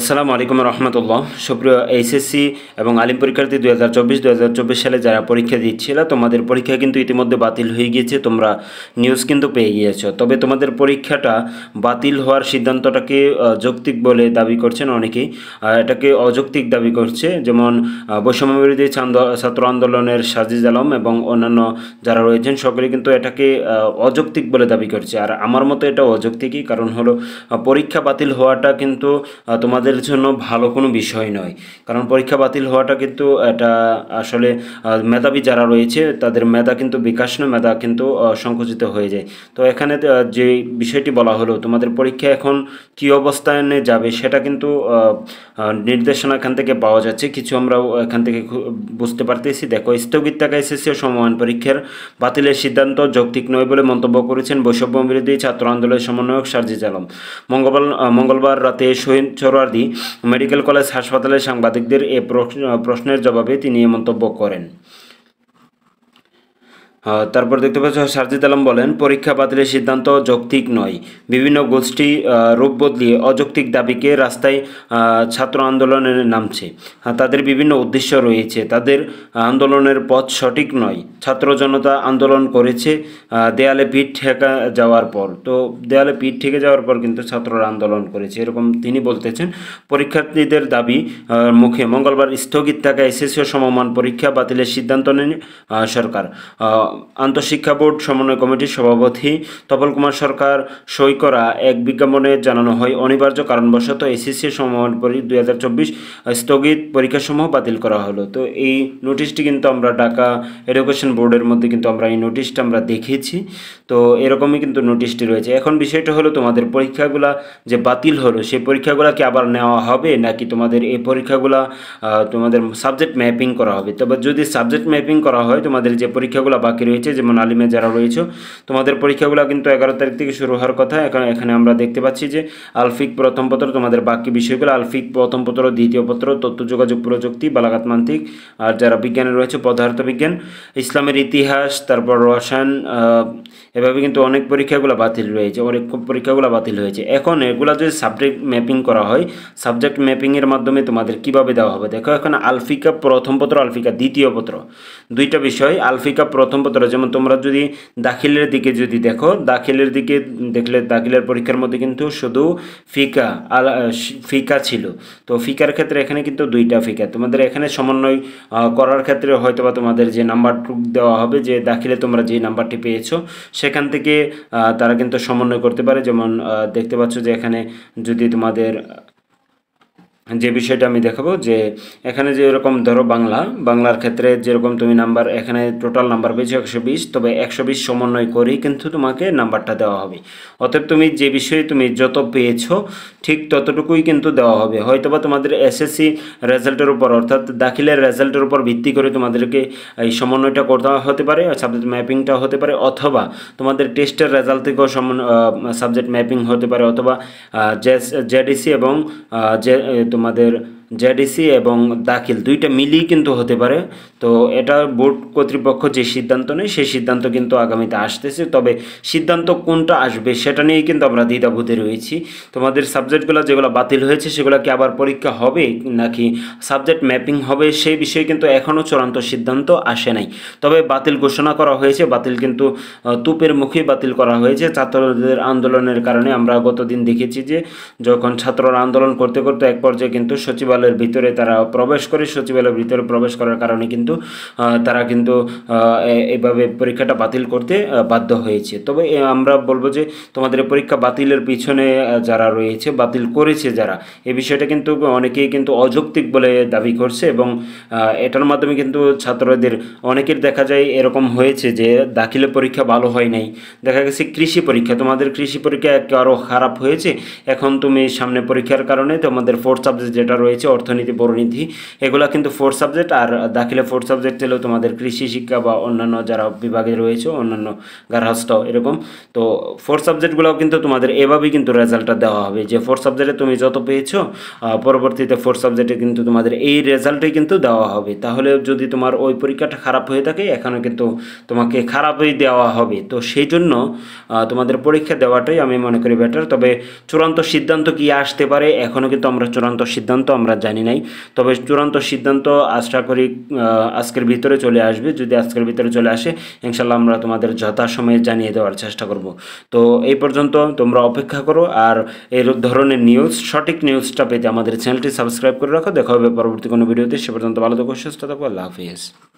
আসসালামু আলাইকুম রহমতুল্লাহ সুপ্রিয় এইচএসসি এবং আলিম পরীক্ষার্থী দু হাজার চব্বিশ দু হাজার চব্বিশ সালে যারা পরীক্ষা দিচ্ছিল তোমাদের পরীক্ষা কিন্তু ইতিমধ্যে বাতিল হয়ে গিয়েছে তোমরা নিউজ কিন্তু পেয়ে গিয়েছো তবে তোমাদের পরীক্ষাটা বাতিল হওয়ার সিদ্ধান্তটাকে যৌক্তিক বলে দাবি করছেন অনেকেই এটাকে অযৌক্তিক দাবি করছে যেমন বৈষম্যবিরোধী ছাত্র আন্দোলনের সাজিজ আলম এবং অন্যান্য যারা রয়েছেন সকলে কিন্তু এটাকে অযৌক্তিক বলে দাবি করছে আর আমার মতো এটা অযৌক্তিকই কারণ হলো পরীক্ষা বাতিল হওয়াটা কিন্তু তোমার আমাদের জন্য ভালো কোনো বিষয় নয় কারণ পরীক্ষা বাতিল হওয়াটা কিন্তু এটা আসলে মেধাবী যারা রয়েছে তাদের মেধা কিন্তু বিকাশ নয় মেধা কিন্তু সংকুচিত হয়ে যায় তো এখানে যে বিষয়টি বলা হলো তোমাদের পরীক্ষা এখন কি অবস্থানে যাবে সেটা কিন্তু নির্দেশনা এখান থেকে পাওয়া যাচ্ছে কিছু আমরা এখান থেকে বুঝতে পারতেছি দেখো স্থগিত থাকা এসএসসি সমমান পরীক্ষার বাতিলের সিদ্ধান্ত যৌক্তিক নয় বলে মন্তব্য করেছেন বৈষম্য বিরোধী ছাত্র আন্দোলনের সমন্বয়ক সার্জিজ আলম মঙ্গলবার মঙ্গলবার রাতে শহীদ চরার মুখার্জি মেডিকেল কলেজ হাসপাতালে সাংবাদিকদের এ প্রশ্নের জবাবে তিনি এ মন্তব্য করেন তারপর দেখতে পাচ্ছ সারজিদ আলম বলেন পরীক্ষা বাতিলের সিদ্ধান্ত যৌক্তিক নয় বিভিন্ন গোষ্ঠী রূপ বদলিয়ে অযৌক্তিক দাবিকে রাস্তায় ছাত্র আন্দোলনে নামছে তাদের বিভিন্ন উদ্দেশ্য রয়েছে তাদের আন্দোলনের পথ সঠিক নয় ছাত্র জনতা আন্দোলন করেছে দেয়ালে পিঠ ঠেকা যাওয়ার পর তো দেয়ালে পিঠ ঠেকে যাওয়ার পর কিন্তু ছাত্ররা আন্দোলন করেছে এরকম তিনি বলতেছেন পরীক্ষার্থীদের দাবি মুখে মঙ্গলবার স্থগিত থাকা এসএসসি সমমান পরীক্ষা বাতিলের সিদ্ধান্ত নেন সরকার আন্তঃশিক্ষা বোর্ড সমন্বয় কমিটির সভাপতি তপল কুমার সরকার সই করা এক বিজ্ঞাপনে জানানো হয় অনিবার্য কারণবশত এসএসসি সমমান পরী দুই হাজার চব্বিশ স্থগিত পরীক্ষাসমূহ বাতিল করা হলো তো এই নোটিশটি কিন্তু আমরা ঢাকা এডুকেশন বোর্ডের মধ্যে কিন্তু আমরা এই নোটিশটা আমরা দেখেছি তো এরকমই কিন্তু নোটিশটি রয়েছে এখন বিষয়টা হলো তোমাদের পরীক্ষাগুলা যে বাতিল হলো সেই পরীক্ষাগুলা কি আবার নেওয়া হবে নাকি তোমাদের এই পরীক্ষাগুলা তোমাদের সাবজেক্ট ম্যাপিং করা হবে তবে যদি সাবজেক্ট ম্যাপিং করা হয় তোমাদের যে পরীক্ষাগুলো বাকি রয়েছে যেমন আলিমে যারা রয়েছে তোমাদের পরীক্ষাগুলো কিন্তু এগারো তারিখ থেকে শুরু হওয়ার কথা এখন এখানে আমরা দেখতে পাচ্ছি যে আলফিক প্রথম তোমাদের বাকি বিষয়গুলো আলফিক প্রথম দ্বিতীয় পত্র তথ্য যোগাযোগ প্রযুক্তি বালাঘাত আর যারা বিজ্ঞানে রয়েছে পদার্থবিজ্ঞান ইসলামের ইতিহাস তারপর রসায়ন এভাবে কিন্তু অনেক পরীক্ষাগুলো বাতিল রয়েছে অনেক পরীক্ষাগুলো বাতিল হয়েছে এখন এগুলো যদি সাবজেক্ট ম্যাপিং করা হয় সাবজেক্ট ম্যাপিংয়ের মাধ্যমে তোমাদের কিভাবে দেওয়া হবে দেখো এখন আলফিকা প্রথম পত্র আলফিকা দ্বিতীয় পত্র দুইটা বিষয় আলফিকা প্রথম প্রশ্নপত্র যেমন তোমরা যদি দাখিলের দিকে যদি দেখো দাখিলের দিকে দেখলে দাখিলের পরীক্ষার মধ্যে কিন্তু শুধু ফিকা আলা ফিকা ছিল তো ফিকার ক্ষেত্রে এখানে কিন্তু দুইটা ফিকা তোমাদের এখানে সমন্বয় করার ক্ষেত্রে হয়তোবা তোমাদের যে নাম্বার দেওয়া হবে যে দাখিলে তোমরা যে নাম্বারটি পেয়েছো সেখান থেকে তারা কিন্তু সমন্বয় করতে পারে যেমন দেখতে পাচ্ছ যে এখানে যদি তোমাদের যে বিষয়টা আমি দেখাবো যে এখানে যে এরকম ধরো বাংলা বাংলার ক্ষেত্রে যেরকম তুমি নাম্বার এখানে টোটাল নাম্বার পেয়েছো একশো বিশ তবে একশো বিশ সমন্বয় করেই কিন্তু তোমাকে নাম্বারটা দেওয়া হবে অতএব তুমি যে বিষয়ে তুমি যত পেয়েছো ঠিক ততটুকুই কিন্তু দেওয়া হবে হয়তোবা তোমাদের এসএসসি রেজাল্টের উপর অর্থাৎ দাখিলের রেজাল্টের উপর ভিত্তি করে তোমাদেরকে এই সমন্বয়টা করতে হতে পারে সাবজেক্ট ম্যাপিংটা হতে পারে অথবা তোমাদের টেস্টের রেজাল্ট থেকেও সমন্বয় সাবজেক্ট ম্যাপিং হতে পারে অথবা জেডিসি এবং যে তোমাদের জেডিসি এবং দাখিল দুইটা মিলিয়ে কিন্তু হতে পারে তো এটা বোর্ড কর্তৃপক্ষ যে সিদ্ধান্ত নেয় সেই সিদ্ধান্ত কিন্তু আগামীতে আসতেছে তবে সিদ্ধান্ত কোনটা আসবে সেটা নিয়েই কিন্তু আমরা দ্বিধাবোধে রয়েছি তোমাদের সাবজেক্টগুলো যেগুলো বাতিল হয়েছে সেগুলো কি আবার পরীক্ষা হবে নাকি সাবজেক্ট ম্যাপিং হবে সেই বিষয়ে কিন্তু এখনও চূড়ান্ত সিদ্ধান্ত আসে নাই তবে বাতিল ঘোষণা করা হয়েছে বাতিল কিন্তু তুপের মুখে বাতিল করা হয়েছে ছাত্রদের আন্দোলনের কারণে আমরা গতদিন দেখেছি যে যখন ছাত্ররা আন্দোলন করতে করতে এক পর্যায়ে কিন্তু সচিবালয় সচিবালয়ের ভিতরে তারা প্রবেশ করে সচিবালয়ের ভিতরে প্রবেশ করার কারণে কিন্তু তারা কিন্তু এভাবে পরীক্ষাটা বাতিল করতে বাধ্য হয়েছে তবে আমরা বলবো যে তোমাদের পরীক্ষা বাতিলের পিছনে যারা রয়েছে বাতিল করেছে যারা এ বিষয়টা কিন্তু অনেকেই কিন্তু অযৌক্তিক বলে দাবি করছে এবং এটার মাধ্যমে কিন্তু ছাত্রদের অনেকের দেখা যায় এরকম হয়েছে যে দাখিলে পরীক্ষা ভালো হয় নাই দেখা গেছে কৃষি পরীক্ষা তোমাদের কৃষি পরীক্ষা আরও খারাপ হয়েছে এখন তুমি সামনে পরীক্ষার কারণে তোমাদের ফোর্থ সাবজেক্ট যেটা রয়েছে অর্থনীতি পরিণীতি এগুলো কিন্তু ফোর সাবজেক্ট আর দাখিলে ফোর সাবজেক্ট ছিল তোমাদের কৃষি শিক্ষা বা অন্যান্য যারা বিভাগে রয়েছে অন্যান্য গার্হস্থ এরকম তো ফোর সাবজেক্টগুলোও কিন্তু তোমাদের এভাবেই কিন্তু রেজাল্টটা দেওয়া হবে যে ফোর সাবজেক্টে তুমি যত পেয়েছো পরবর্তীতে ফোর সাবজেক্টে কিন্তু তোমাদের এই রেজাল্টই কিন্তু দেওয়া হবে তাহলে যদি তোমার ওই পরীক্ষাটা খারাপ হয়ে থাকে এখানে কিন্তু তোমাকে খারাপই দেওয়া হবে তো সেই জন্য তোমাদের পরীক্ষা দেওয়াটাই আমি মনে করি বেটার তবে চূড়ান্ত সিদ্ধান্ত কি আসতে পারে এখনও কিন্তু আমরা চূড়ান্ত সিদ্ধান্ত আমরা জানি নাই তবে চূড়ান্ত সিদ্ধান্ত আশা করি আজকের ভিতরে চলে আসবে যদি আজকের ভিতরে চলে আসে ইনশাল্লাহ আমরা তোমাদের যথাসময়ে জানিয়ে দেওয়ার চেষ্টা করব তো এই পর্যন্ত তোমরা অপেক্ষা করো আর এই ধরনের নিউজ সঠিক নিউজটা পেতে আমাদের চ্যানেলটি সাবস্ক্রাইব করে রাখো দেখা হবে পরবর্তী কোনো ভিডিওতে সে পর্যন্ত ভালো থাকো সুস্থ থাকো আল্লাহ হাফিজ